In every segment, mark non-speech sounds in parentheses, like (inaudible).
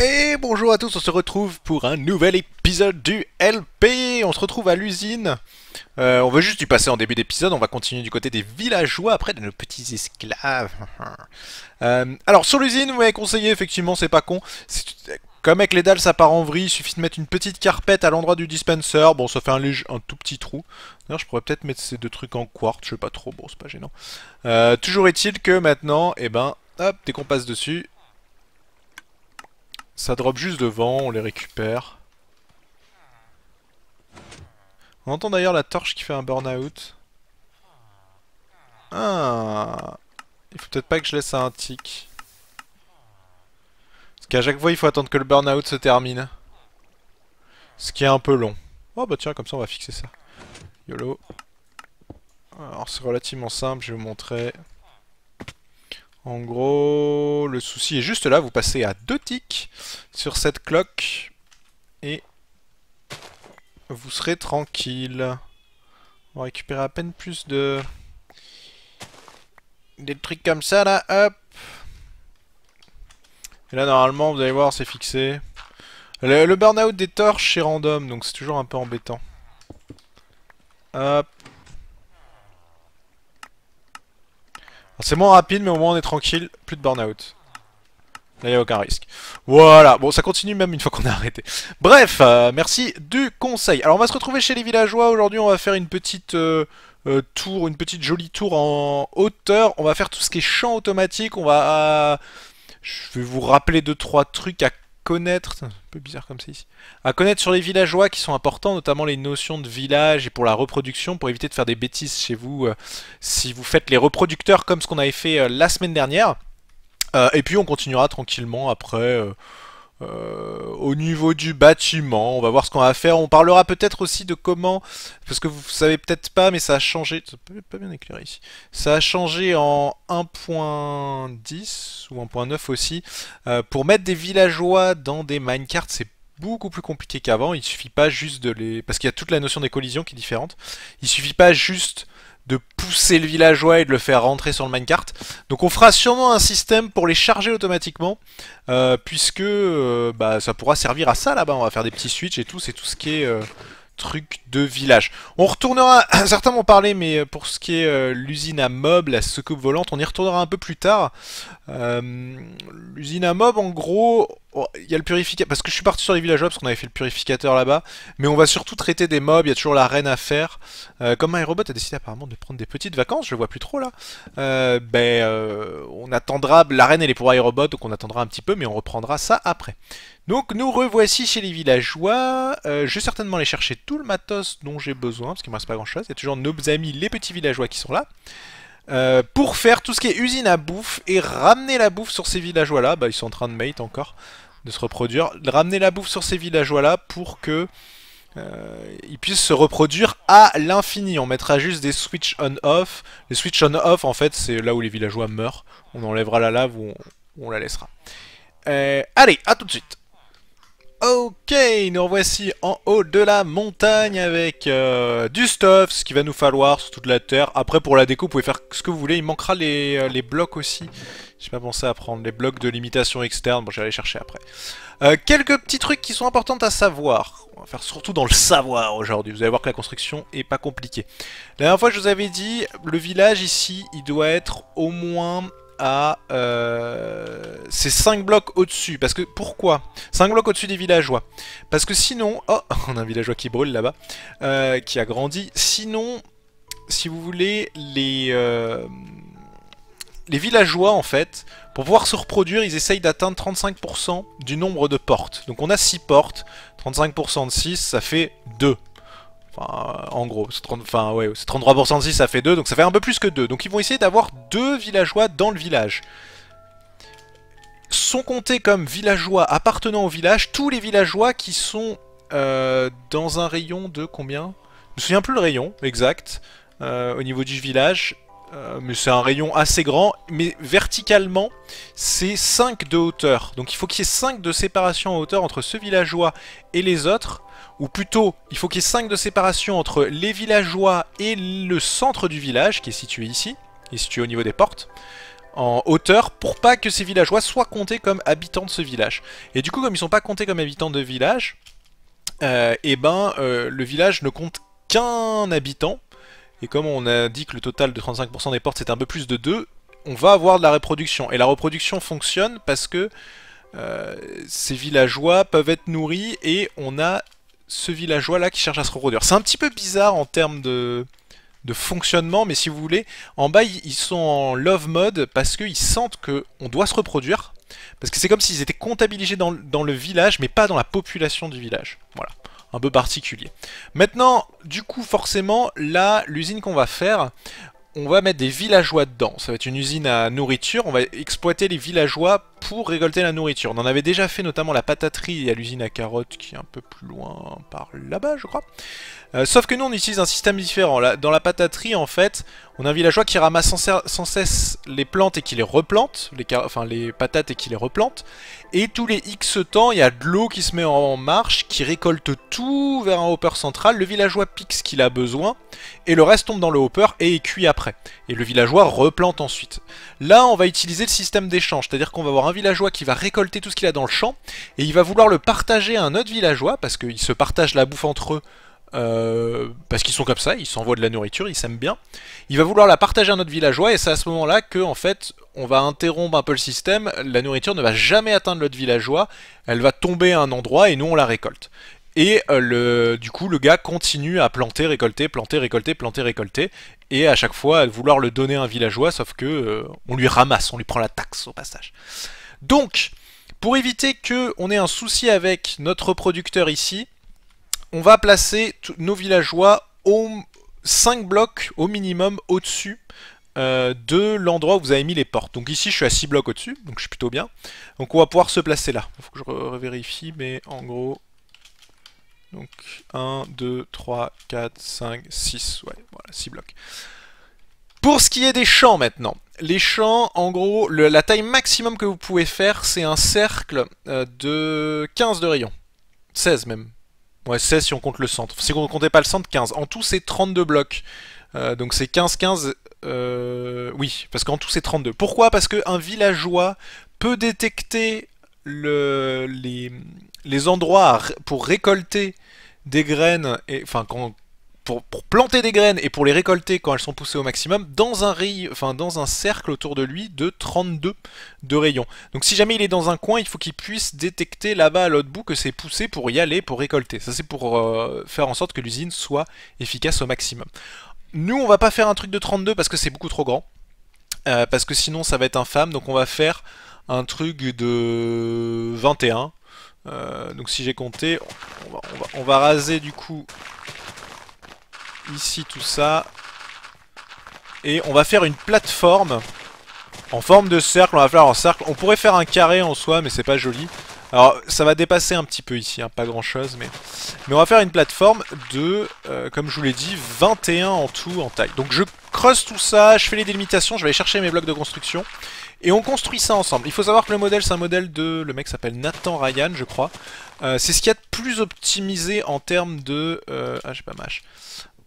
Et bonjour à tous, on se retrouve pour un nouvel épisode du LP. On se retrouve à l'usine. Euh, on va juste y passer en début d'épisode, on va continuer du côté des villageois après de nos petits esclaves. (laughs) Euh, alors sur l'usine, vous m'avez conseillé, effectivement, c'est pas con. Comme avec les dalles, ça part en vrille, il suffit de mettre une petite carpette à l'endroit du dispenser. Bon, ça fait un, tout petit trou. D'ailleurs, je pourrais peut-être mettre ces deux trucs en quartz, je sais pas trop, bon, c'est pas gênant. Euh, toujours est-il que maintenant, eh ben, hop, dès qu'on passe dessus, ça drop juste devant, on les récupère. On entend d'ailleurs la torche qui fait un burn-out. Ah Il faut peut-être pas que je laisse un tic. Parce qu'à chaque fois, il faut attendre que le burn-out se termine. Ce qui est un peu long. Oh bah tiens, comme ça on va fixer ça. YOLO. Alors c'est relativement simple, je vais vous montrer. En gros, le souci est juste là, vous passez à deux tics sur cette cloque et vous serez tranquille. On récupérer à peine plus de... Des trucs comme ça là, hop Et là normalement, vous allez voir, c'est fixé. Le, le burn-out des torches est random, donc c'est toujours un peu embêtant. Hop C'est moins rapide, mais au moins on est tranquille, plus de burn-out. Là, il n'y a aucun risque. Voilà, bon, ça continue même une fois qu'on a arrêté. Bref, euh, merci du conseil. Alors, on va se retrouver chez les villageois. Aujourd'hui, on va faire une petite euh, euh, tour, une petite jolie tour en hauteur. On va faire tout ce qui est champ automatique. On va... je vais vous rappeler deux trois trucs à connaître, un peu bizarre comme à connaître sur les villageois qui sont importants, notamment les notions de village et pour la reproduction, pour éviter de faire des bêtises chez vous euh, si vous faites les reproducteurs comme ce qu'on avait fait euh, la semaine dernière. Euh, et puis on continuera tranquillement après euh, au niveau du bâtiment, on va voir ce qu'on va faire. On parlera peut-être aussi de comment, parce que vous savez peut-être pas, mais ça a changé. Ça pas bien éclairé Ça a changé en 1.10 ou 1.9 aussi. Euh, pour mettre des villageois dans des minecarts, c'est beaucoup plus compliqué qu'avant. Il suffit pas juste de les, parce qu'il y a toute la notion des collisions qui est différente. Il suffit pas juste de pousser le villageois et de le faire rentrer sur le minecart. Donc on fera sûrement un système pour les charger automatiquement, euh, puisque euh, bah, ça pourra servir à ça là-bas. On va faire des petits switches et tout, c'est tout ce qui est euh, truc de village. On retournera, (coughs) certains m'ont parlé, mais pour ce qui est l'usine à mobs, la secoupe volante, on y retournera un peu plus tard. l'usine à mob, en gros, Oh, il y a le purificateur. Parce que je suis parti sur les villageois parce qu'on avait fait le purificateur là-bas. Mais on va surtout traiter des mobs. Il y a toujours la reine à faire. Euh, comme MyRobot a décidé apparemment de prendre des petites vacances, je le vois plus trop là. Euh, ben, euh, on attendra. La reine elle est pour iRobot donc on attendra un petit peu, mais on reprendra ça après. Donc nous revoici chez les villageois. je vais certainement aller chercher tout le matos dont j'ai besoin parce qu'il me reste pas grand chose. Il y a toujours nos amis les petits villageois qui sont là. pour faire tout ce qui est usine à bouffe et ramener la bouffe sur ces villageois là. Bah, ils sont en train de mate encore de se reproduire, de ramener la bouffe sur ces villageois-là pour que euh, ils puissent se reproduire à l'infini. On mettra juste des switch on-off. Les switch on-off, en fait, c'est là où les villageois meurent. On enlèvera la lave ou on, la laissera. Euh, allez, à tout de suite Ok, nous revoici en haut de la montagne avec euh, du stuff, ce qu'il va nous falloir sur toute la terre. Après, pour la déco, vous pouvez faire ce que vous voulez. Il manquera les, euh, blocs aussi. J'ai pas pensé à prendre les blocs de limitation externe. Bon, aller chercher après. Euh, quelques petits trucs qui sont importants à savoir. On va faire surtout dans le savoir aujourd'hui. Vous allez voir que la construction est pas compliquée. La dernière fois, je vous avais dit, le village ici, il doit être au moins à euh, ces 5 blocs au-dessus. Parce que pourquoi 5 blocs au-dessus des villageois. Parce que sinon... Oh, (laughs) on a un villageois qui brûle là-bas, euh, qui a grandi. Sinon, si vous voulez, les, euh, les villageois, en fait, pour pouvoir se reproduire, ils essayent d'atteindre 35% du nombre de portes. Donc on a 6 portes, 35% de 6, ça fait 2 en gros, c'est enfin, ouais, 33% de 6, ça fait 2, donc ça fait un peu plus que 2. Donc ils vont essayer d'avoir 2 villageois dans le village. Sont comptés comme villageois appartenant au village tous les villageois qui sont euh, dans un rayon de combien Je ne me souviens plus le rayon exact euh, au niveau du village. Euh, mais c'est un rayon assez grand, mais verticalement, c'est 5 de hauteur. Donc il faut qu'il y ait 5 de séparation en hauteur entre ce villageois et les autres, ou plutôt, il faut qu'il y ait 5 de séparation entre les villageois et le centre du village, qui est situé ici, qui est situé au niveau des portes, en hauteur, pour pas que ces villageois soient comptés comme habitants de ce village. Et du coup, comme ils sont pas comptés comme habitants de village, et euh, eh ben, euh, le village ne compte qu'un habitant, et comme on a dit que le total de 35% des portes c'est un peu plus de 2, on va avoir de la reproduction. Et la reproduction fonctionne parce que euh, ces villageois peuvent être nourris et on a ce villageois là qui cherche à se reproduire. C'est un petit peu bizarre en termes de, fonctionnement, mais si vous voulez, en bas ils sont en love mode parce qu'ils sentent qu'on doit se reproduire. Parce que c'est comme s'ils étaient comptabilisés dans, dans le village, mais pas dans la population du village. Voilà un peu particulier. Maintenant, du coup, forcément, là, l'usine qu'on va faire, on va mettre des villageois dedans. Ça va être une usine à nourriture. On va exploiter les villageois pour récolter la nourriture. On en avait déjà fait notamment la pataterie et à l'usine à carottes qui est un peu plus loin par là-bas, je crois. Euh, sauf que nous, on utilise un système différent. Dans la pataterie, en fait, on a un villageois qui ramasse sans, cesse les plantes et qui les replante, les, enfin les patates et qui les replante. Et tous les X temps, il y a de l'eau qui se met en marche, qui récolte tout vers un hopper central. Le villageois pique ce qu'il a besoin, et le reste tombe dans le hopper et est cuit après. Et le villageois replante ensuite. Là, on va utiliser le système d'échange, c'est-à-dire qu'on va avoir un villageois qui va récolter tout ce qu'il a dans le champ, et il va vouloir le partager à un autre villageois, parce qu'ils se partagent la bouffe entre eux euh, parce qu'ils sont comme ça, ils s'envoient de la nourriture, ils s'aiment bien. Il va vouloir la partager à notre villageois, et c'est à ce moment-là que, en fait, on va interrompre un peu le système. La nourriture ne va jamais atteindre l'autre villageois, elle va tomber à un endroit et nous on la récolte. Et euh, du coup, le gars continue à planter, récolter, planter, récolter, planter, récolter, et à chaque fois à vouloir le donner à un villageois, sauf que euh, on lui ramasse, on lui prend la taxe au passage. Donc, pour éviter qu'on ait un souci avec notre producteur ici, on va placer nos villageois au 5 blocs au minimum au-dessus euh, de l'endroit où vous avez mis les portes. Donc ici, je suis à 6 blocs au-dessus, donc je suis plutôt bien. Donc on va pouvoir se placer là. Il faut que je revérifie, mais en gros... Donc 1, 2, 3, 4, 5, 6, ouais, voilà, 6 blocs. Pour ce qui est des champs maintenant, les champs, en gros, la taille maximum que vous pouvez faire, c'est un cercle euh, de 15 de rayon. 16 même, Ouais, 16 si on compte le centre. Si on ne comptait pas le centre, 15. En tout, c'est 32 blocs. Euh, donc c'est 15-15... Euh, oui, parce qu'en tout, c'est 32. Pourquoi Parce qu'un villageois peut détecter les, les endroits pour récolter des graines, et, enfin quand, pour, planter des graines et pour les récolter quand elles sont poussées au maximum dans un, ray, enfin, dans un cercle autour de lui de 32 de rayons. Donc si jamais il est dans un coin, il faut qu'il puisse détecter là-bas à l'autre bout que c'est poussé pour y aller, pour récolter. Ça c'est pour euh, faire en sorte que l'usine soit efficace au maximum. Nous on va pas faire un truc de 32 parce que c'est beaucoup trop grand. Euh, parce que sinon ça va être infâme, donc on va faire un truc de 21. Euh, donc si j'ai compté, on va raser du coup ici tout ça. Et on va faire une plateforme en forme de cercle. On va faire en cercle. On pourrait faire un carré en soi, mais c'est pas joli. Alors ça va dépasser un petit peu ici, hein, pas grand chose, mais... mais on va faire une plateforme de, euh, comme je vous l'ai dit, 21 en tout en taille. Donc je creuse tout ça, je fais les délimitations, je vais aller chercher mes blocs de construction, et on construit ça ensemble. Il faut savoir que le modèle, c'est un modèle de... le mec s'appelle Nathan Ryan, je crois. Euh, c'est ce qu'il y a de plus optimisé en termes de... Euh, ah j'ai pas mache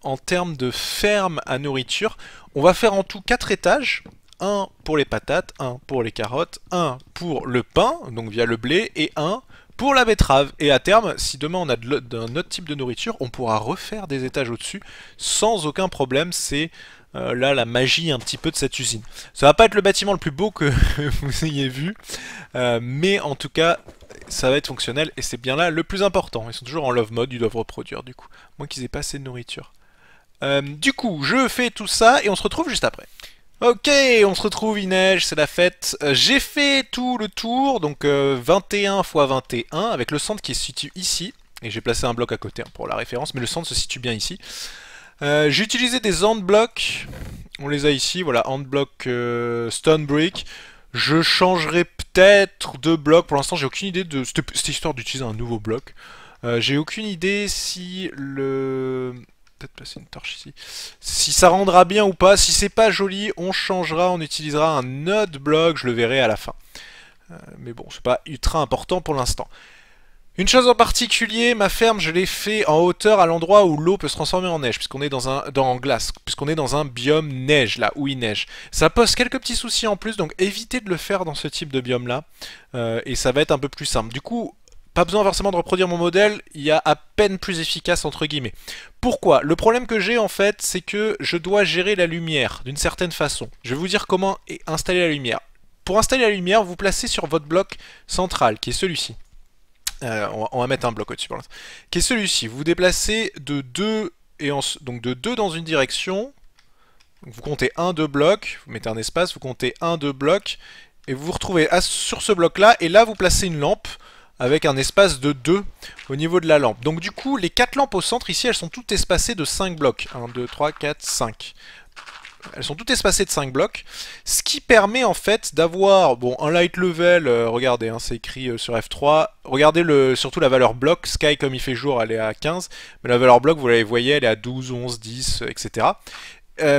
en termes de ferme à nourriture. On va faire en tout 4 étages. Un pour les patates, un pour les carottes, un pour le pain, donc via le blé, et un pour la betterave. Et à terme, si demain on a d'un un autre type de nourriture, on pourra refaire des étages au-dessus sans aucun problème. C'est euh, là la magie un petit peu de cette usine. Ça va pas être le bâtiment le plus beau que (laughs) vous ayez vu, euh, mais en tout cas ça va être fonctionnel et c'est bien là le plus important. Ils sont toujours en love mode, ils doivent reproduire du coup. Moi, qu'ils aient pas assez de nourriture. Euh, du coup, je fais tout ça et on se retrouve juste après. Ok, on se retrouve Inej, c'est la fête. Euh, j'ai fait tout le tour, donc 21 x 21, avec le centre qui se situe ici. Et j'ai placé un bloc à côté hein, pour la référence, mais le centre se situe bien ici. Euh, j'ai utilisé des hand blocks, on les a ici, voilà, hand block stone brick. Je changerai peut-être de bloc, pour l'instant j'ai aucune idée de... C'était histoire d'utiliser un nouveau bloc. j'ai aucune idée si le peut-être une torche ici. Si ça rendra bien ou pas, si c'est pas joli, on changera, on utilisera un autre bloc, je le verrai à la fin. Euh, mais bon, c'est pas ultra important pour l'instant. Une chose en particulier, ma ferme, je l'ai fait en hauteur à l'endroit où l'eau peut se transformer en neige, puisqu'on est dans un dans, en glace, puisqu'on est dans un biome neige, là, où il neige. Ça pose quelques petits soucis en plus, donc évitez de le faire dans ce type de biome-là, euh, et ça va être un peu plus simple. Du coup, pas besoin forcément de reproduire mon modèle, il y a à peine plus efficace entre guillemets. Pourquoi Le problème que j'ai en fait, c'est que je dois gérer la lumière d'une certaine façon. Je vais vous dire comment installer la lumière. Pour installer la lumière, vous placez sur votre bloc central, qui est celui-ci. Euh, on, va mettre un bloc au-dessus pour l'instant. Qui est celui-ci. Vous vous déplacez de 2 et donc de dans une direction. vous comptez 1, 2 blocs, vous mettez un espace, vous comptez 1, 2 blocs, et vous vous retrouvez sur ce bloc-là, et là vous placez une lampe avec un espace de 2 au niveau de la lampe. Donc du coup, les 4 lampes au centre ici, elles sont toutes espacées de 5 blocs. 1, 2, 3, 4, 5. Elles sont toutes espacées de 5 blocs, ce qui permet en fait d'avoir bon un light level, euh, regardez, hein, c'est écrit euh, sur F3, regardez le, surtout la valeur bloc, Sky comme il fait jour elle est à 15, mais la valeur bloc vous la voyez elle est à 12, 11, 10, etc.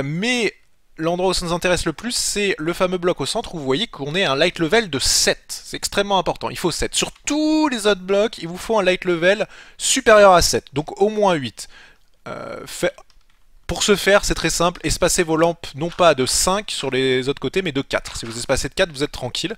mais l'endroit où ça nous intéresse le plus, c'est le fameux bloc au centre où vous voyez qu'on est un light level de 7. C'est extrêmement important, il faut 7. Sur tous les autres blocs, il vous faut un light level supérieur à 7, donc au moins 8. Euh, fait, pour ce faire, c'est très simple, espacez vos lampes non pas de 5 sur les autres côtés, mais de 4. Si vous espacez de 4, vous êtes tranquille.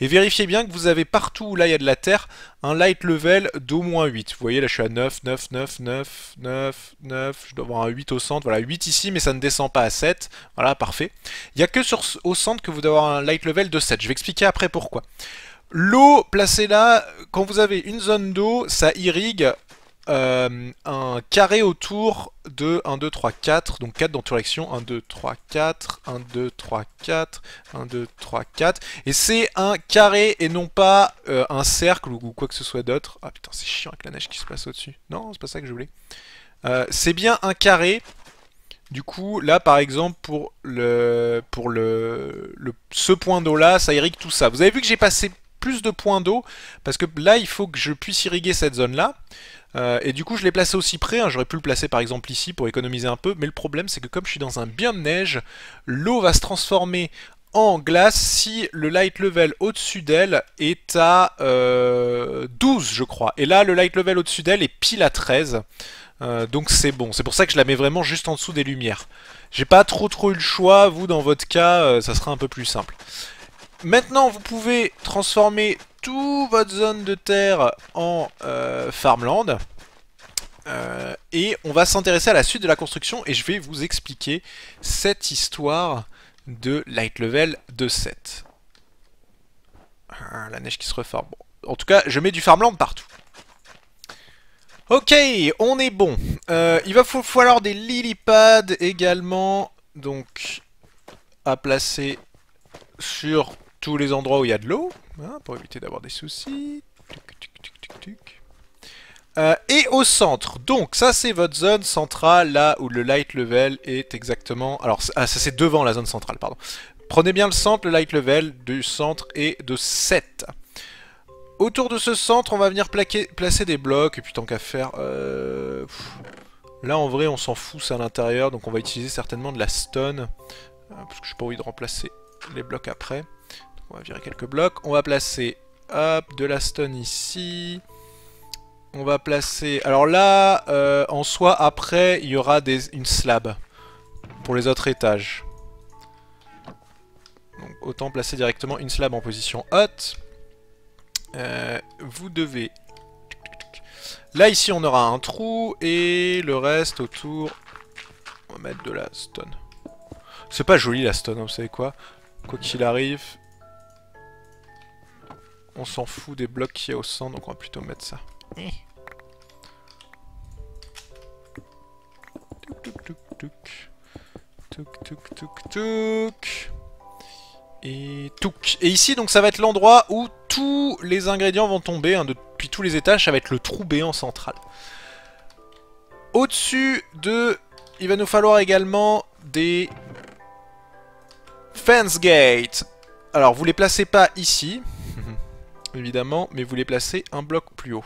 Et vérifiez bien que vous avez partout où là il y a de la terre, un light level d'au moins 8. Vous voyez, là je suis à 9, 9, 9, 9, 9, 9, je dois avoir un 8 au centre. Voilà, 8 ici, mais ça ne descend pas à 7. Voilà, parfait. Il n'y a que sur, au centre que vous devez avoir un light level de 7. Je vais expliquer après pourquoi. L'eau placée là, quand vous avez une zone d'eau, ça irrigue euh, un carré autour de 1, 2, 3, 4, donc 4 dans direction, 1, 2, 3, 4, 1, 2, 3, 4, 1, 2, 3, 4, et c'est un carré et non pas euh, un cercle ou quoi que ce soit d'autre. Ah putain, c'est chiant avec la neige qui se passe au-dessus. Non, c'est pas ça que je voulais. Euh, c'est bien un carré. Du coup, là par exemple, pour le pour le, le ce point d'eau là, ça irrigue tout ça. Vous avez vu que j'ai passé plus de points d'eau, parce que là, il faut que je puisse irriguer cette zone-là. Euh, et du coup, je l'ai placé aussi près, hein. j'aurais pu le placer par exemple ici pour économiser un peu, mais le problème, c'est que comme je suis dans un bien de neige, l'eau va se transformer en glace si le light level au-dessus d'elle est à 12, euh, je crois. Et là, le light level au-dessus d'elle est pile à 13. Euh, donc c'est bon, c'est pour ça que je la mets vraiment juste en dessous des lumières. J'ai pas trop trop eu le choix, vous dans votre cas, ça sera un peu plus simple. Maintenant, vous pouvez transformer toute votre zone de terre en euh, farmland. Euh, et on va s'intéresser à la suite de la construction et je vais vous expliquer cette histoire de light level de 7. Ah, la neige qui se reforme. Bon. En tout cas, je mets du farmland partout. Ok, on est bon. Euh, il va falloir des lilipads également, donc à placer sur tous les endroits où il y a de l'eau, hein, pour éviter d'avoir des soucis. Euh, et au centre, donc ça c'est votre zone centrale, là où le light level est exactement... Alors ah, ça c'est devant la zone centrale, pardon. Prenez bien le centre, le light level du centre est de 7. Autour de ce centre, on va venir placer des blocs, et puis tant qu'à faire... Euh, là en vrai on s'en fout, c'est à l'intérieur, donc on va utiliser certainement de la stone, euh, parce que n'ai pas envie de remplacer les blocs après on va virer quelques blocs. On va placer hop, de la stone ici. On va placer... Alors là, euh, en soi, après, il y aura des... une slab pour les autres étages. Donc autant placer directement une slab en position haute. Euh, vous devez... Là, ici, on aura un trou et le reste autour... On va mettre de la stone. C'est pas joli la stone, vous savez quoi Quoi qu'il arrive, on s'en fout des blocs qu'il y a au centre, donc on va plutôt mettre ça. Et Et ici, donc, ça va être l'endroit où tous les ingrédients vont tomber. Hein, depuis tous les étages, ça va être le trou béant central. Au-dessus de... Il va nous falloir également des... Fence gates, Alors, vous les placez pas ici évidemment, mais vous les placez un bloc plus haut.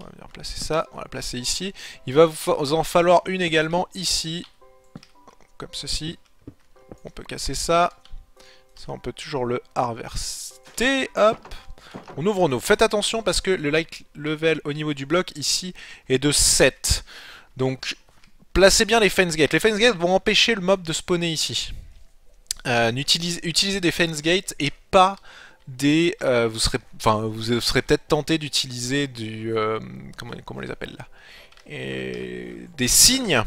On va bien placer ça, on va la placer ici. Il va vous en falloir une également ici, comme ceci. On peut casser ça. Ça, on peut toujours le harvester. Hop On ouvre nos. Faites attention parce que le light level au niveau du bloc ici est de 7. Donc, placez bien les fence gates. Les fence gates vont empêcher le mob de spawner ici. Euh, utilisez, des fence gates et pas des, euh, vous serez, peut-être tenté d'utiliser du, euh, comment, on les appelle là, des signes.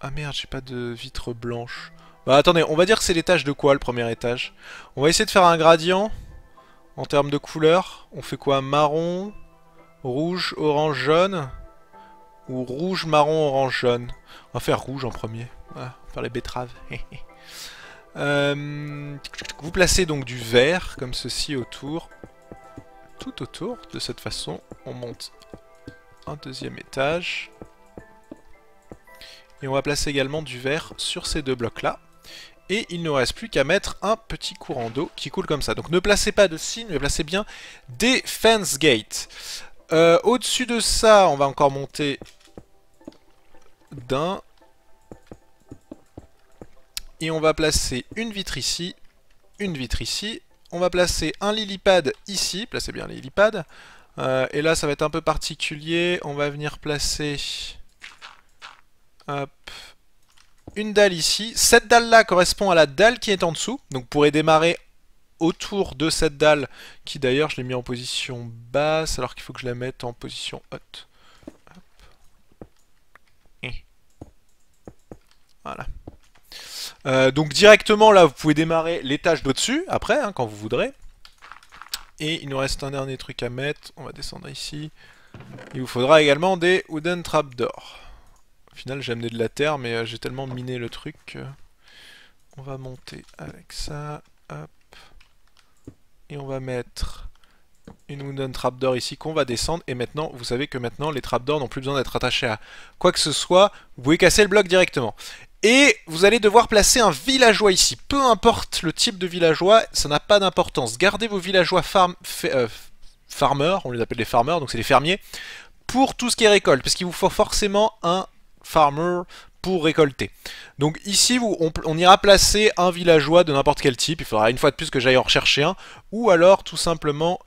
Ah merde, j'ai pas de vitre blanche. Bah attendez, on va dire que c'est l'étage de quoi le premier étage On va essayer de faire un gradient en termes de couleur. On fait quoi Marron, rouge, orange, jaune ou rouge, marron, orange, jaune. On va faire rouge en premier. on ah, va faire les betteraves. (laughs) Euh, vous placez donc du verre, comme ceci, autour. Tout autour, de cette façon, on monte un deuxième étage. Et on va placer également du verre sur ces deux blocs-là. Et il ne reste plus qu'à mettre un petit courant d'eau qui coule comme ça. Donc ne placez pas de signes, mais placez bien des fence gates. Euh, au-dessus de ça, on va encore monter d'un, et on va placer une vitre ici, une vitre ici. On va placer un lilipad ici, placez bien le lilipad. Euh, et là, ça va être un peu particulier. On va venir placer... Une dalle ici. Cette dalle-là correspond à la dalle qui est en dessous. Donc pour démarrer autour de cette dalle, qui d'ailleurs, je l'ai mis en position basse, alors qu'il faut que je la mette en position haute. Voilà. Euh, donc directement là, vous pouvez démarrer l'étage d'au-dessus, après, hein, quand vous voudrez. Et il nous reste un dernier truc à mettre, on va descendre ici. Il vous faudra également des wooden trapdoors. Au final j'ai amené de la terre, mais euh, j'ai tellement miné le truc. On va monter avec ça, hop. Et on va mettre une wooden trapdoor ici qu'on va descendre et maintenant vous savez que maintenant les trapdoors n'ont plus besoin d'être attachés à quoi que ce soit vous pouvez casser le bloc directement et vous allez devoir placer un villageois ici. Peu importe le type de villageois, ça n'a pas d'importance. Gardez vos villageois farm, euh, on les appelle les farmers, donc c'est les fermiers, pour tout ce qui est récolte, parce qu'il vous faut forcément un farmer pour récolter. Donc ici, vous, on, ira placer un villageois de n'importe quel type, il faudra une fois de plus que j'aille en rechercher un, ou alors tout simplement...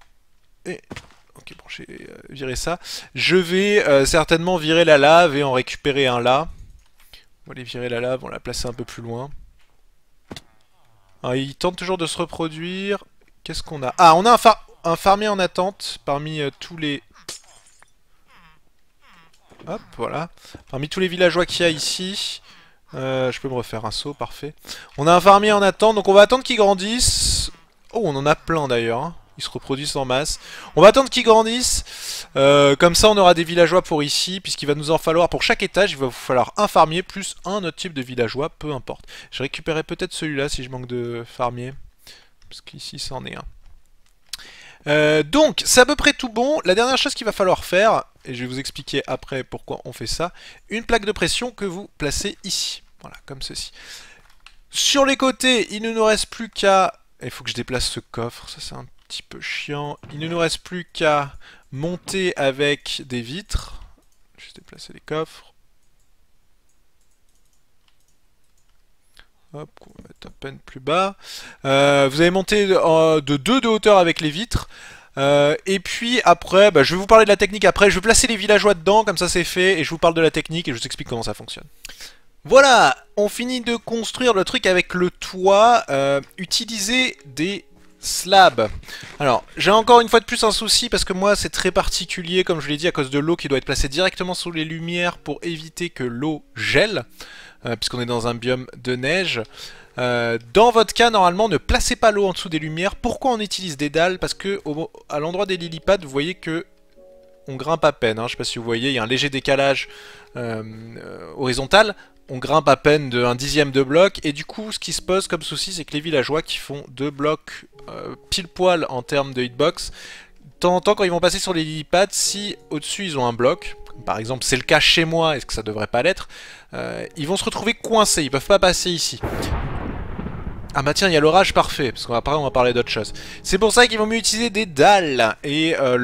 Ok, bon, j'ai euh, viré ça. Je vais euh, certainement virer la lave et en récupérer un là. On va aller virer la lave, on la placer un peu plus loin. Ah, il tente toujours de se reproduire. Qu'est-ce qu'on a Ah, on a un, far farmier en attente parmi euh, tous les... Hop, voilà. Parmi tous les villageois qu'il y a ici. Euh, je peux me refaire un saut, parfait. On a un farmier en attente, donc on va attendre qu'il grandisse. Oh, on en a plein d'ailleurs. Hein ils se reproduisent en masse. On va attendre qu'ils grandissent. Euh, comme ça, on aura des villageois pour ici, puisqu'il va nous en falloir pour chaque étage. Il va vous falloir un farmier plus un autre type de villageois, peu importe. Je récupérerai peut-être celui-là si je manque de farmier. Parce qu'ici, c'en est un. Euh, donc, c'est à peu près tout bon. La dernière chose qu'il va falloir faire, et je vais vous expliquer après pourquoi on fait ça, une plaque de pression que vous placez ici. Voilà, comme ceci. Sur les côtés, il ne nous reste plus qu'à... Il faut que je déplace ce coffre, ça c'est un petit peu chiant. Il ne nous reste plus qu'à monter avec des vitres. Je vais déplacer les coffres. Hop, on va mettre à peine plus bas. Euh, vous allez monter de 2 de hauteur avec les vitres. Euh, et puis après, bah, je vais vous parler de la technique après, je vais placer les villageois dedans, comme ça c'est fait, et je vous parle de la technique et je vous explique comment ça fonctionne. Voilà, on finit de construire le truc avec le toit, euh, utiliser des Slab. Alors, j'ai encore une fois de plus un souci parce que moi c'est très particulier, comme je l'ai dit, à cause de l'eau qui doit être placée directement sous les lumières pour éviter que l'eau gèle, euh, puisqu'on est dans un biome de neige. Euh, dans votre cas, normalement, ne placez pas l'eau en dessous des lumières. Pourquoi on utilise des dalles Parce que à l'endroit des lilipades, vous voyez que on grimpe à peine. je hein. Je sais pas si vous voyez, il y a un léger décalage euh, horizontal on grimpe à peine d'un dixième de bloc, et du coup, ce qui se pose comme souci, c'est que les villageois qui font deux blocs euh, pile poil en termes de hitbox, de temps en temps, quand ils vont passer sur les lilipads, si au-dessus ils ont un bloc, par exemple c'est le cas chez moi, est-ce que ça devrait pas l'être, euh, ils vont se retrouver coincés, ils peuvent pas passer ici. Ah bah tiens, il y a l'orage parfait, parce qu'après on va parler d'autre chose. C'est pour ça qu'ils vont mieux utiliser des dalles, et euh,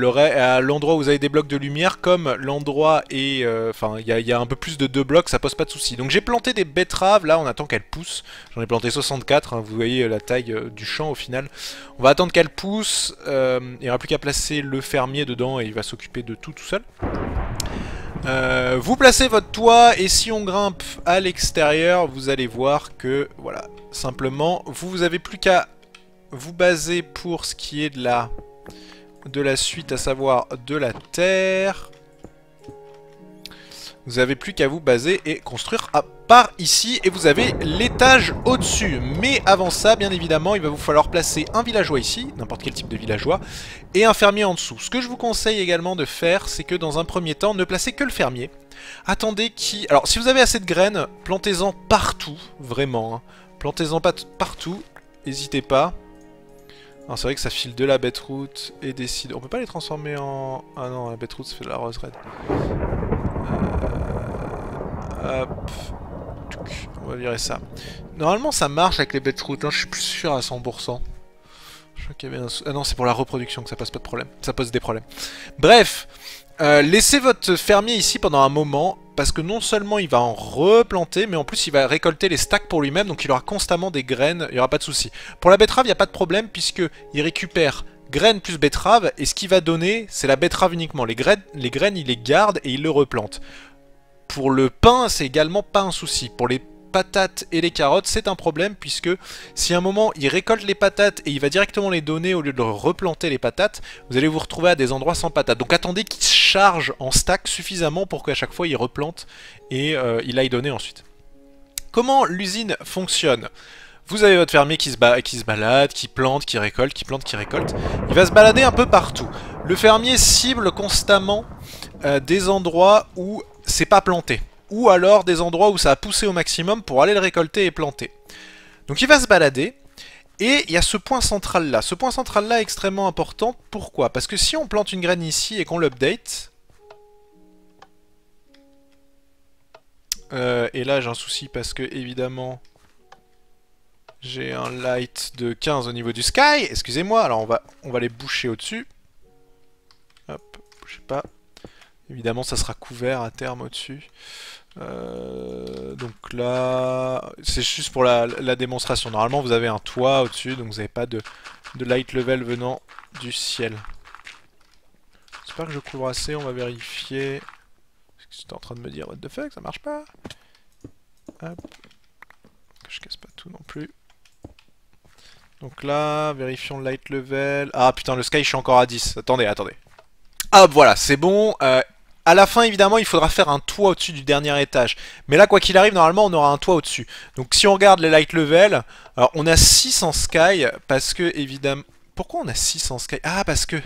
l'endroit où vous avez des blocs de lumière, comme l'endroit est... Euh, enfin, il y, a un peu plus de deux blocs, ça pose pas de soucis. Donc j'ai planté des betteraves, là on attend qu'elles poussent. J'en ai planté 64, hein, vous voyez euh, la taille du champ au final. On va attendre qu'elles poussent, il n'y aura plus qu'à placer le fermier dedans et il va s'occuper de tout tout seul. Euh, vous placez votre toit et si on grimpe à l'extérieur, vous allez voir que, voilà, simplement, vous, vous avez plus qu'à vous baser pour ce qui est de la, de la suite, à savoir de la terre. Vous avez plus qu'à vous baser et construire à part ici. Et vous avez l'étage au-dessus. Mais avant ça, bien évidemment, il va vous falloir placer un villageois ici, n'importe quel type de villageois, et un fermier en dessous. Ce que je vous conseille également de faire, c'est que dans un premier temps, ne placez que le fermier. Attendez qui... Alors, si vous avez assez de graines, plantez-en partout, vraiment. Hein. Plantez-en partout, n'hésitez pas. Ah, c'est vrai que ça file de la bête route et décide On peut pas les transformer en... Ah non, la bête route ça fait de la rose red. Hop. On va virer ça. Normalement, ça marche avec les betteraves. routes, hein. je suis plus sûr à 100%. Je Ah non, c'est pour la reproduction que ça passe pas de problème. Ça pose des problèmes. Bref, euh, laissez votre fermier ici pendant un moment, parce que non seulement il va en replanter, mais en plus il va récolter les stacks pour lui-même, donc il aura constamment des graines, il n'y aura pas de souci. Pour la betterave, il n'y a pas de problème, puisque il récupère graines plus betterave, et ce qu'il va donner, c'est la betterave uniquement. Les graines, les graines, il les garde et il le replante. Pour le pain, c'est également pas un souci. Pour les patates et les carottes, c'est un problème puisque si à un moment il récolte les patates et il va directement les donner au lieu de replanter les patates, vous allez vous retrouver à des endroits sans patates. Donc attendez qu'il charge en stack suffisamment pour qu'à chaque fois il replante et euh, il aille donner ensuite. Comment l'usine fonctionne vous avez votre fermier qui se, qui se, balade, qui plante, qui récolte, qui plante, qui récolte. Il va se balader un peu partout. Le fermier cible constamment euh, des endroits où c'est pas planté. Ou alors des endroits où ça a poussé au maximum pour aller le récolter et planter. Donc il va se balader, et il y a ce point central là. Ce point central là est extrêmement important, pourquoi Parce que si on plante une graine ici et qu'on l'update... Euh, et là j'ai un souci parce que évidemment... J'ai un light de 15 au niveau du sky, excusez-moi, alors on va, on va les boucher au-dessus. Hop, sais pas, Évidemment, ça sera couvert à terme au-dessus. Euh, donc là, c'est juste pour la, démonstration. Normalement, vous avez un toit au-dessus, donc vous n'avez pas de, light level venant du ciel. J'espère que je couvre assez, on va vérifier. ce que es en train de me dire, what the fuck, ça marche pas Hop. je casse pas tout non plus. Donc là, vérifions le light level. Ah putain, le sky, je suis encore à 10. Attendez, attendez. Hop, voilà, c'est bon. Euh, à la fin, évidemment, il faudra faire un toit au-dessus du dernier étage. Mais là, quoi qu'il arrive, normalement, on aura un toit au-dessus. Donc si on regarde les light level, on a 6 en sky, parce que, évidemment... Pourquoi on a 6 en sky Ah, parce que (laughs)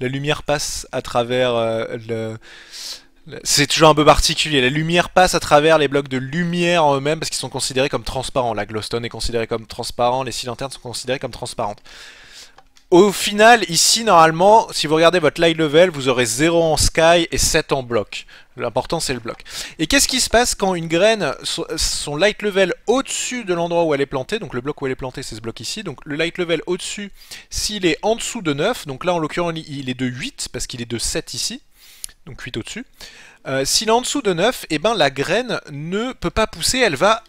la lumière passe à travers euh, le... C'est toujours un peu particulier. La lumière passe à travers les blocs de lumière en eux-mêmes parce qu'ils sont considérés comme transparents. La glowstone est considérée comme transparente. les 6 lanternes sont considérées comme transparentes. Au final, ici, normalement, si vous regardez votre light level, vous aurez 0 en sky et 7 en bloc. L'important, c'est le bloc. Et qu'est-ce qui se passe quand une graine, son light level au-dessus de l'endroit où elle est plantée, donc le bloc où elle est plantée, c'est ce bloc ici, donc le light level au-dessus, s'il est en dessous de 9, donc là, en l'occurrence, il est de 8, parce qu'il est de 7 ici, donc 8 au-dessus, euh, s'il est en dessous de 9, et eh ben la graine ne peut pas pousser, elle va,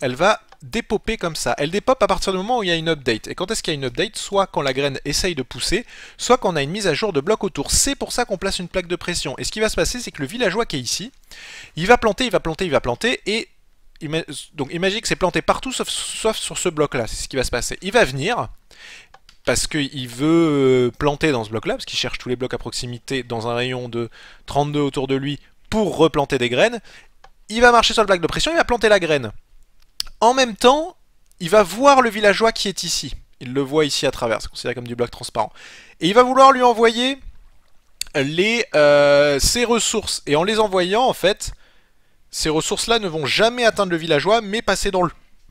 elle va dépopper comme ça. Elle dépope à partir du moment où il y a une update. Et quand est-ce qu'il y a une update Soit quand la graine essaye de pousser, soit quand on a une mise à jour de bloc autour. C'est pour ça qu'on place une plaque de pression. Et ce qui va se passer, c'est que le villageois qui est ici, il va planter, il va planter, il va planter, et donc imaginez que c'est planté partout sauf, sur ce bloc-là, c'est ce qui va se passer. Il va venir, parce qu'il veut euh, planter dans ce bloc-là, parce qu'il cherche tous les blocs à proximité dans un rayon de 32 autour de lui pour replanter des graines, il va marcher sur le plaque de pression, il va planter la graine. En même temps, il va voir le villageois qui est ici. Il le voit ici à travers, c'est considéré comme du bloc transparent. Et il va vouloir lui envoyer euh, ses ressources. Et en les envoyant, en fait, ces ressources-là ne vont jamais atteindre le villageois, mais passer dans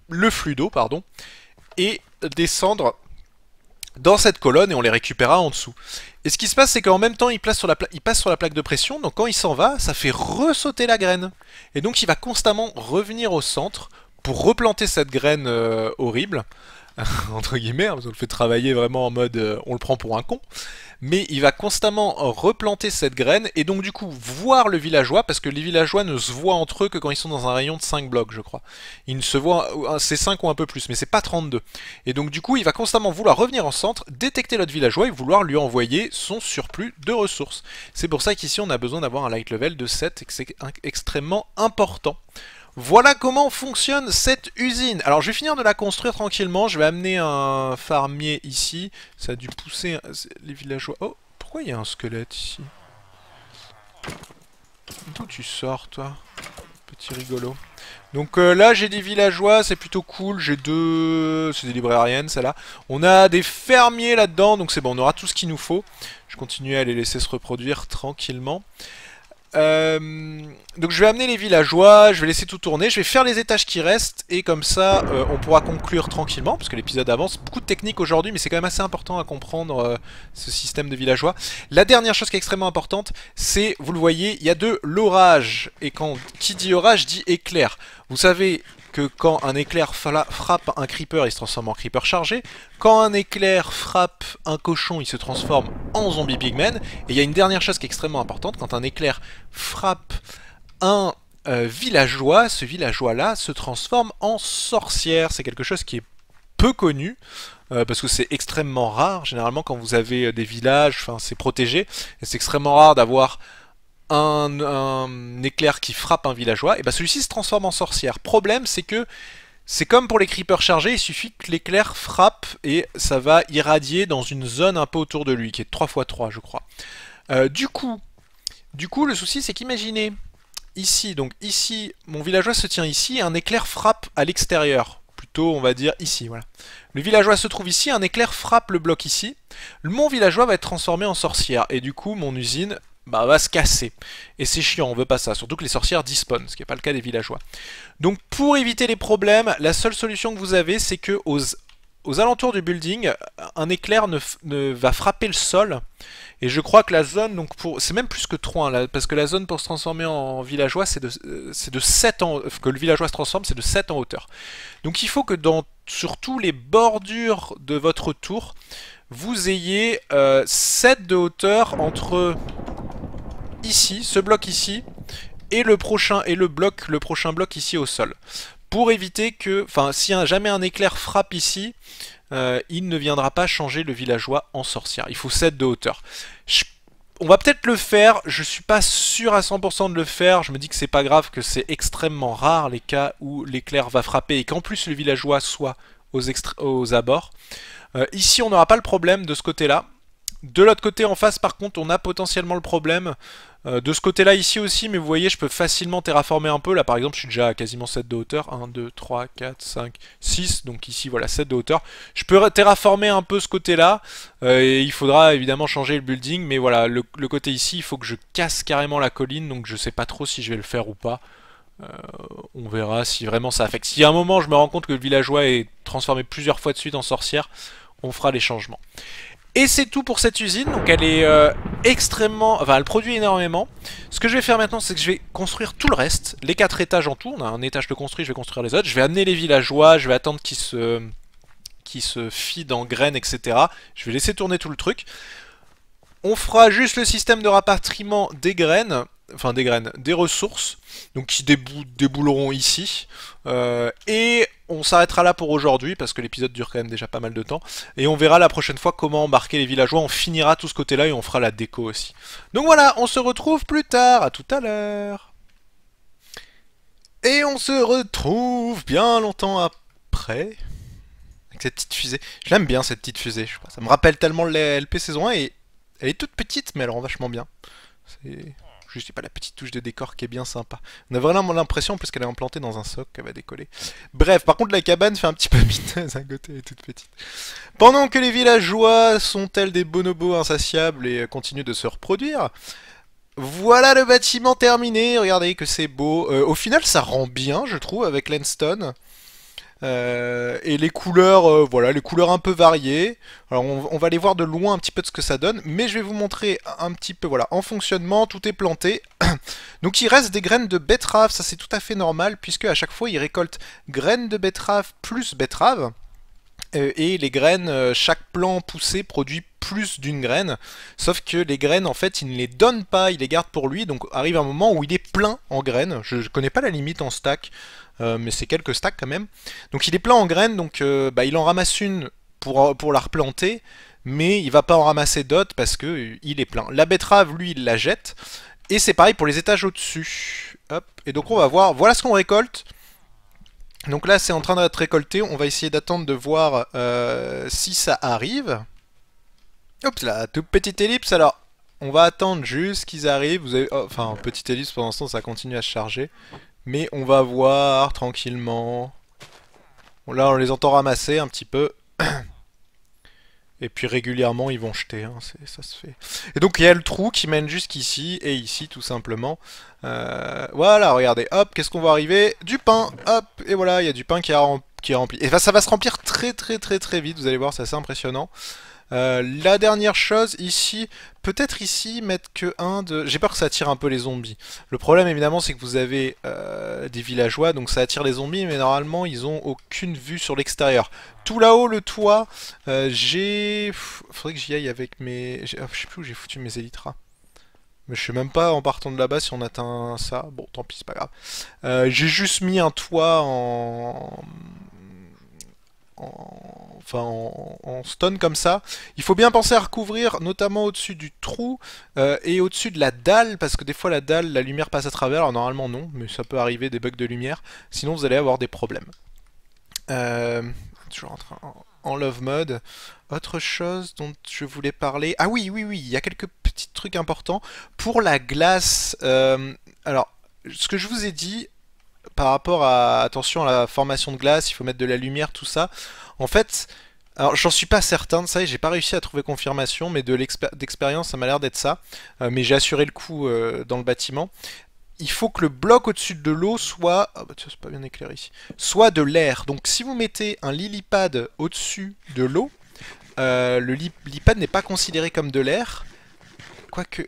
le, flux d'eau, pardon, et descendre dans cette colonne, et on les récupérera en dessous. Et ce qui se passe, c'est qu'en même temps, il, il passe sur la plaque de pression, donc quand il s'en va, ça fait ressauter la graine. Et donc il va constamment revenir au centre pour replanter cette graine euh, horrible, (laughs) entre guillemets, hein, on le fait travailler vraiment en mode euh, on le prend pour un con, mais il va constamment replanter cette graine et donc du coup voir le villageois, parce que les villageois ne se voient entre eux que quand ils sont dans un rayon de 5 blocs, je crois. Ils ne se voient, euh, c'est 5 ou un peu plus, mais c'est pas 32. Et donc du coup, il va constamment vouloir revenir en centre, détecter l'autre villageois et vouloir lui envoyer son surplus de ressources. C'est pour ça qu'ici on a besoin d'avoir un light level de 7 et que c'est extrêmement important. Voilà comment fonctionne cette usine. Alors je vais finir de la construire tranquillement. Je vais amener un fermier ici. Ça a dû pousser euh, les villageois. Oh, pourquoi il y a un squelette ici D'où tu sors toi Petit rigolo. Donc euh, là j'ai des villageois, c'est plutôt cool, j'ai deux... c'est des librairiennes celle-là. On a des fermiers là-dedans, donc c'est bon, on aura tout ce qu'il nous faut. Je continue à les laisser se reproduire tranquillement. Euh, donc je vais amener les villageois, je vais laisser tout tourner, je vais faire les étages qui restent et comme ça euh, on pourra conclure tranquillement parce que l'épisode avance. Beaucoup de technique aujourd'hui mais c'est quand même assez important à comprendre euh, ce système de villageois. La dernière chose qui est extrêmement importante c'est, vous le voyez, il y a de l'orage et quand qui dit orage dit éclair. Vous savez que quand un éclair frappe un creeper, il se transforme en creeper chargé. Quand un éclair frappe un cochon, il se transforme en zombie pigman. Et il y a une dernière chose qui est extrêmement importante, quand un éclair frappe un euh, villageois, ce villageois-là se transforme en sorcière. C'est quelque chose qui est peu connu, euh, parce que c'est extrêmement rare. Généralement, quand vous avez euh, des villages, c'est protégé, c'est extrêmement rare d'avoir un, éclair qui frappe un villageois, et bien celui-ci se transforme en sorcière. Problème, c'est que c'est comme pour les creepers chargés, il suffit que l'éclair frappe et ça va irradier dans une zone un peu autour de lui, qui est 3x3 je crois. Euh, du coup, du coup, le souci c'est qu'imaginez, ici, donc ici, mon villageois se tient ici, un éclair frappe à l'extérieur, plutôt on va dire ici, voilà. Le villageois se trouve ici, un éclair frappe le bloc ici, mon villageois va être transformé en sorcière, et du coup mon usine bah, va se casser. Et c'est chiant, on veut pas ça. Surtout que les sorcières dispone. ce qui n'est pas le cas des villageois. Donc pour éviter les problèmes, la seule solution que vous avez, c'est que aux, aux, alentours du building, un éclair ne, ne, va frapper le sol. Et je crois que la zone, donc pour, c'est même plus que 3, hein, parce que la zone pour se transformer en villageois, c'est de, euh, de 7 en, euh, que le villageois se transforme, c'est de 7 en hauteur. Donc il faut que dans, sur les bordures de votre tour, vous ayez 7 euh, de hauteur entre ici, ce bloc ici, et le prochain, et le bloc, le prochain bloc ici au sol. Pour éviter que, enfin, si jamais un éclair frappe ici, euh, il ne viendra pas changer le villageois en sorcière. Il faut 7 de hauteur. on va peut-être le faire, je suis pas sûr à 100% de le faire, je me dis que c'est pas grave, que c'est extrêmement rare les cas où l'éclair va frapper et qu'en plus le villageois soit aux, abords. Euh, ici on n'aura pas le problème de ce côté-là. De l'autre côté en face par contre on a potentiellement le problème euh, de ce côté-là ici aussi, mais vous voyez, je peux facilement terraformer un peu. Là, par exemple, je suis déjà à quasiment 7 de hauteur. 1, 2, 3, 4, 5, 6. Donc ici, voilà, 7 de hauteur. Je peux terraformer un peu ce côté-là. Euh, et il faudra évidemment changer le building. Mais voilà, le, côté ici, il faut que je casse carrément la colline. Donc je sais pas trop si je vais le faire ou pas. Euh, on verra si vraiment ça affecte. Si à un moment, je me rends compte que le villageois est transformé plusieurs fois de suite en sorcière, on fera les changements. Et c'est tout pour cette usine, donc elle est extrêmement... Enfin, elle produit énormément. Ce que je vais faire maintenant, c'est que je vais construire tout le reste. Les quatre étages en tout. On a un étage de construit, je vais construire les autres. Je vais amener les villageois, je vais attendre qu'ils se... Qui se fident en graines, etc. Je vais laisser tourner tout le truc. On fera juste le système de rapatriement des graines enfin des graines, des ressources, donc qui débouleront ici. Euh, et on s'arrêtera là pour aujourd'hui, parce que l'épisode dure quand même déjà pas mal de temps. Et on verra la prochaine fois comment embarquer les villageois, on finira tout ce côté-là et on fera la déco aussi. Donc voilà, on se retrouve plus tard, à tout à l'heure Et on se retrouve bien longtemps après... Avec cette petite fusée. J'aime bien cette petite fusée, je crois. Ça me rappelle tellement l'LP LP saison 1 et... Elle est toute petite, mais elle rend vachement bien. C'est... Je sais pas, la petite touche de décor qui est bien sympa. On a vraiment l'impression, parce qu'elle est implantée dans un soc, qu'elle va décoller. Bref, par contre, la cabane fait un petit peu (laughs) miteuse, à côté, est toute petite. Pendant que les villageois sont elles des bonobos insatiables et continuent de se reproduire, voilà le bâtiment terminé, regardez que c'est beau. Euh, au final, ça rend bien, je trouve, avec l'Enstone. Euh, et les couleurs, euh, voilà, les couleurs un peu variées. Alors on, va aller voir de loin un petit peu de ce que ça donne, mais je vais vous montrer un petit peu, voilà, en fonctionnement, tout est planté. (clears throat) Donc il reste des graines de betterave, ça c'est tout à fait normal, puisque à chaque fois il récolte graines de betterave plus betterave. Euh, et les graines, euh, chaque plant poussé produit plus d'une graine, sauf que les graines en fait il ne les donne pas, il les garde pour lui, donc arrive un moment où il est plein en graines, je, ne connais pas la limite en stack, euh, mais c'est quelques stacks quand même, donc il est plein en graines, donc bah, il en ramasse une pour, pour la replanter, mais il va pas en ramasser d'autres parce que il est plein. La betterave lui il la jette, et c'est pareil pour les étages au-dessus, et donc on va voir, voilà ce qu'on récolte, donc là, c'est en train d'être récolté. On va essayer d'attendre de voir euh, si ça arrive. Oups, là, toute petite ellipse. Alors, on va attendre juste qu'ils arrivent. Vous avez... Oh, enfin, petite ellipse, pour l'instant, ça continue à se charger. Mais on va voir tranquillement. là, on les entend ramasser un petit peu. (clears throat) Et puis régulièrement, ils vont jeter. Hein, ça se fait. Et donc, il y a le trou qui mène jusqu'ici et ici, tout simplement. Euh, voilà, regardez. Hop, qu'est-ce qu'on va arriver Du pain. Hop, et voilà, il y a du pain qui, a qui est rempli. Et ça va se remplir très, très, très, très vite. Vous allez voir, c'est assez impressionnant. Euh, la dernière chose ici, peut-être ici mettre que un de... J'ai peur que ça attire un peu les zombies. Le problème évidemment c'est que vous avez euh, des villageois, donc ça attire les zombies, mais normalement ils ont aucune vue sur l'extérieur. Tout là-haut, le toit, euh, j'ai... Faudrait que j'y aille avec mes... Ah, je sais plus où j'ai foutu mes élytras. Mais je sais même pas en partant de là-bas si on atteint ça. Bon, tant pis, c'est pas grave. j'ai juste mis un toit en enfin, en, stone comme ça. Il faut bien penser à recouvrir, notamment au-dessus du trou euh, et au-dessus de la dalle, parce que des fois la dalle, la lumière passe à travers. Alors normalement non, mais ça peut arriver des bugs de lumière. Sinon vous allez avoir des problèmes. Euh, toujours en, love mode. Autre chose dont je voulais parler. Ah oui, oui, oui, il y a quelques petits trucs importants. Pour la glace, euh, alors ce que je vous ai dit, par rapport à, attention, à la formation de glace, il faut mettre de la lumière, tout ça. En fait, alors j'en suis pas certain de ça et j'ai pas réussi à trouver confirmation, mais de l'expérience ça m'a l'air d'être ça. Euh, mais j'ai assuré le coup euh, dans le bâtiment. Il faut que le bloc au-dessus de l'eau soit, ah, bah, c'est pas bien éclairé ici, soit de l'air. Donc si vous mettez un lilipad au-dessus de l'eau, euh, le pad n'est pas considéré comme de l'air. Quoique,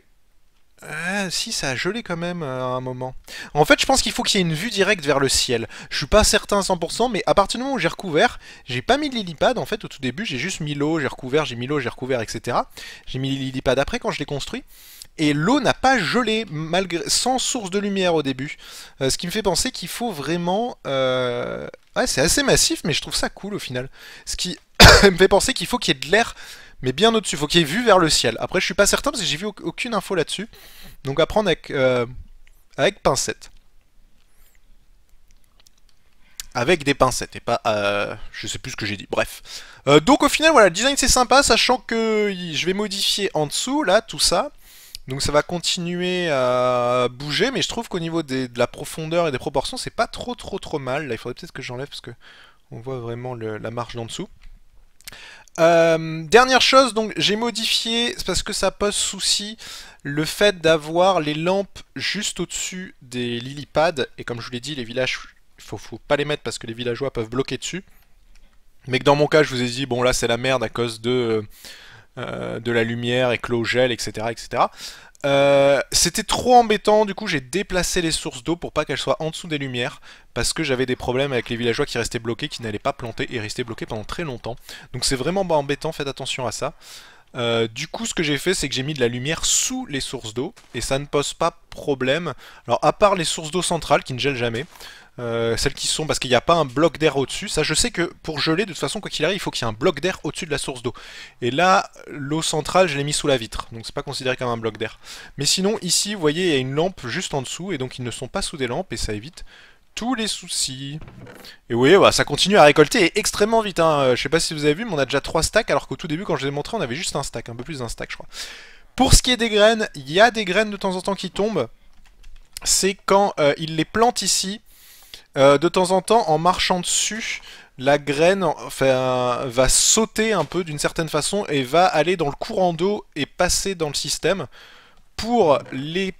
ah, si, ça a gelé quand même euh, à un moment. En fait, je pense qu'il faut qu'il y ait une vue directe vers le ciel. Je suis pas certain à 100%, mais à partir du moment où j'ai recouvert, j'ai pas mis de l'illipad en fait au tout début, j'ai juste mis l'eau, j'ai recouvert, j'ai mis l'eau, j'ai recouvert, etc. J'ai mis l'illipad après quand je l'ai construit. Et l'eau n'a pas gelé malgré sans source de lumière au début. Euh, ce qui me fait penser qu'il faut vraiment... Euh, ouais, c'est assez massif, mais je trouve ça cool au final. Ce qui (coughs) me fait penser qu'il faut qu'il y ait de l'air mais bien au-dessus. Faut qu'il y ait vue vers le ciel. Après, je suis pas certain parce que j'ai vu aucune info là-dessus. Donc à prendre avec, pincettes, euh, avec pincette. Avec des pincettes et pas... Euh, je sais plus ce que j'ai dit. Bref. Euh, donc au final, voilà, le design c'est sympa, sachant que je vais modifier en dessous, là, tout ça. Donc ça va continuer à bouger, mais je trouve qu'au niveau de la profondeur et des proportions, c'est pas trop trop trop mal. Là, il faudrait peut-être que j'enlève parce que on voit vraiment la marge d'en dessous. Euh, dernière chose, donc j'ai modifié, parce que ça pose souci, le fait d'avoir les lampes juste au-dessus des lilipads, et comme je vous l'ai dit, les villages, faut, faut pas les mettre parce que les villageois peuvent bloquer dessus. Mais que dans mon cas, je vous ai dit, bon là c'est la merde à cause de, euh, euh, de la lumière et que l'eau etc. etc. Euh, c'était trop embêtant, du coup j'ai déplacé les sources d'eau pour pas qu'elles soient en dessous des lumières, parce que j'avais des problèmes avec les villageois qui restaient bloqués, qui n'allaient pas planter et restaient bloqués pendant très longtemps. Donc c'est vraiment embêtant, faites attention à ça. Euh, du coup, ce que j'ai fait, c'est que j'ai mis de la lumière sous les sources d'eau, et ça ne pose pas problème. Alors, à part les sources d'eau centrales qui ne gèlent jamais, euh, celles qui sont parce qu'il n'y a pas un bloc d'air au-dessus. Ça, je sais que pour geler, de toute façon, quoi qu'il arrive, il faut qu'il y ait un bloc d'air au-dessus de la source d'eau. Et là, l'eau centrale, je l'ai mis sous la vitre, donc c'est pas considéré comme un bloc d'air. Mais sinon, ici, vous voyez, il y a une lampe juste en dessous, et donc ils ne sont pas sous des lampes, et ça évite tous les soucis. Et vous voyez, bah, ça continue à récolter extrêmement vite. Hein. Euh, je sais pas si vous avez vu, mais on a déjà trois stacks, alors qu'au tout début, quand je vous ai montré on avait juste un stack, un peu plus d'un stack, je crois. Pour ce qui est des graines, il y a des graines de temps en temps qui tombent. C'est quand euh, il ils les plante ici, euh, de temps en temps, en marchant dessus, la graine va sauter un peu d'une certaine façon et va aller dans le courant d'eau et passer dans le système. Pour les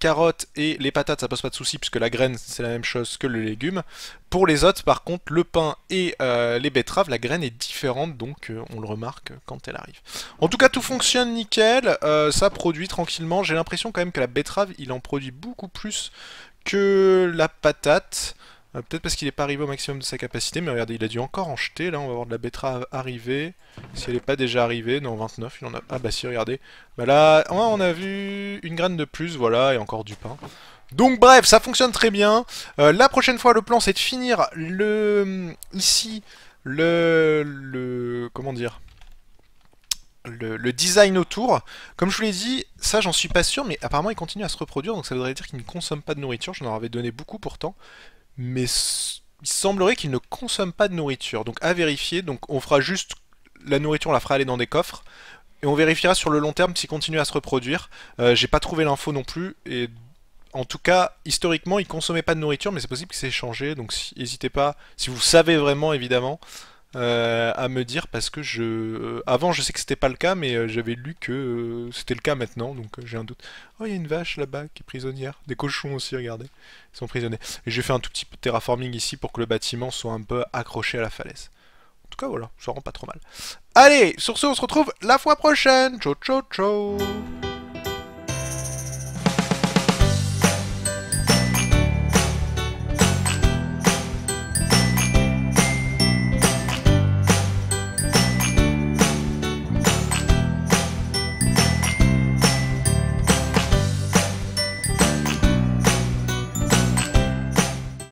carottes et les patates, ça pose pas de souci puisque la graine c'est la même chose que le légume. Pour les autres, par contre, le pain et euh, les betteraves, la graine est différente donc euh, on le remarque quand elle arrive. En tout cas, tout fonctionne nickel, ça produit tranquillement. J'ai l'impression quand même que la betterave il en produit beaucoup plus que la patate. Euh, peut-être parce qu'il n'est pas arrivé au maximum de sa capacité, mais regardez, il a dû encore en jeter, là on va voir de la betterave arriver, si elle n'est pas déjà arrivée, non 29, il en a... Ah bah si, regardez, bah là, on a vu une graine de plus, voilà, et encore du pain. Donc bref, ça fonctionne très bien, euh, la prochaine fois le plan c'est de finir le... Hum, ici, le... comment dire le, design autour. Comme je vous l'ai dit, ça j'en suis pas sûr, mais apparemment il continue à se reproduire, donc ça voudrait dire qu'il ne consomme pas de nourriture, j'en avais donné beaucoup pourtant mais il semblerait qu'il ne consomme pas de nourriture. Donc à vérifier, donc on fera juste la nourriture, on la fera aller dans des coffres. Et on vérifiera sur le long terme s'il continue à se reproduire. Euh, j'ai pas trouvé l'info non plus. Et en tout cas, historiquement, ils consommait pas de nourriture, mais c'est possible que c'est changé. Donc n'hésitez pas, si vous savez vraiment, évidemment, euh, à me dire parce que je. Euh, avant, je sais que c'était pas le cas, mais euh, j'avais lu que c'était le cas maintenant, donc j'ai un doute. Oh, il y a une vache là-bas qui est prisonnière. Des cochons aussi, regardez. Ils sont prisonniers. Et j'ai fait un tout petit peu de terraforming ici pour que le bâtiment soit un peu accroché à la falaise. En tout cas, voilà, ça rend pas trop mal. Allez, sur ce, on se retrouve la fois prochaine. Ciao, ciao, ciao.